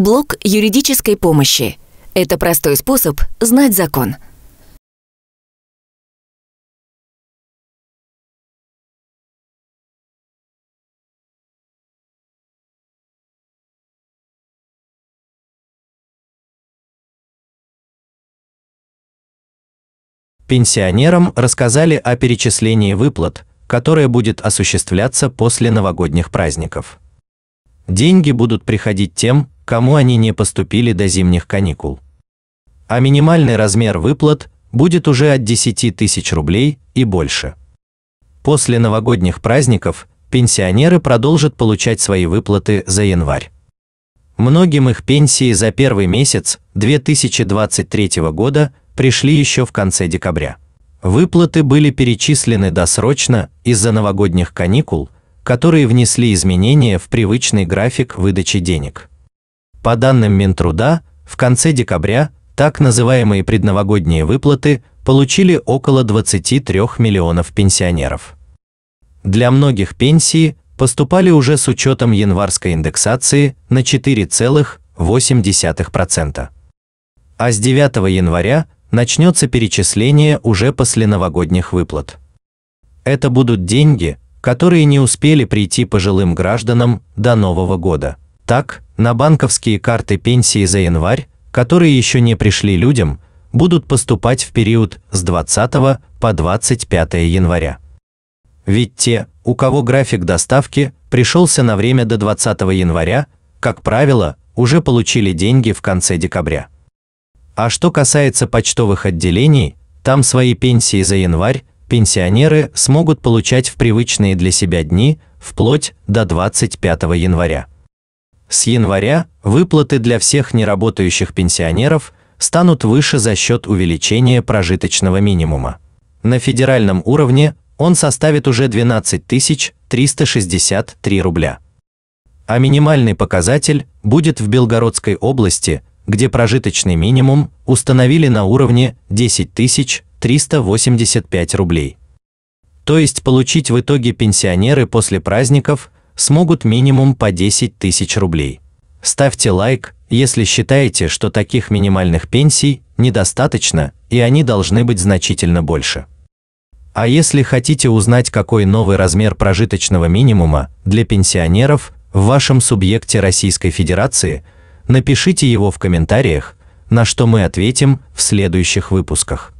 Блок юридической помощи. Это простой способ знать закон. Пенсионерам рассказали о перечислении выплат, которое будет осуществляться после новогодних праздников. Деньги будут приходить тем, кому они не поступили до зимних каникул. А минимальный размер выплат будет уже от 10 тысяч рублей и больше. После новогодних праздников пенсионеры продолжат получать свои выплаты за январь. Многим их пенсии за первый месяц 2023 года пришли еще в конце декабря. Выплаты были перечислены досрочно из-за новогодних каникул, которые внесли изменения в привычный график выдачи денег. По данным Минтруда, в конце декабря так называемые предновогодние выплаты получили около 23 миллионов пенсионеров. Для многих пенсии поступали уже с учетом январской индексации на 4,8%. А с 9 января начнется перечисление уже после новогодних выплат. Это будут деньги, которые не успели прийти пожилым гражданам до Нового года. Так, на банковские карты пенсии за январь, которые еще не пришли людям, будут поступать в период с 20 по 25 января. Ведь те, у кого график доставки пришелся на время до 20 января, как правило, уже получили деньги в конце декабря. А что касается почтовых отделений, там свои пенсии за январь пенсионеры смогут получать в привычные для себя дни вплоть до 25 января. С января выплаты для всех неработающих пенсионеров станут выше за счет увеличения прожиточного минимума. На федеральном уровне он составит уже 12 363 рубля. А минимальный показатель будет в Белгородской области, где прожиточный минимум установили на уровне 10 385 рублей. То есть получить в итоге пенсионеры после праздников – смогут минимум по 10 тысяч рублей. Ставьте лайк, если считаете, что таких минимальных пенсий недостаточно и они должны быть значительно больше. А если хотите узнать, какой новый размер прожиточного минимума для пенсионеров в вашем субъекте Российской Федерации, напишите его в комментариях, на что мы ответим в следующих выпусках.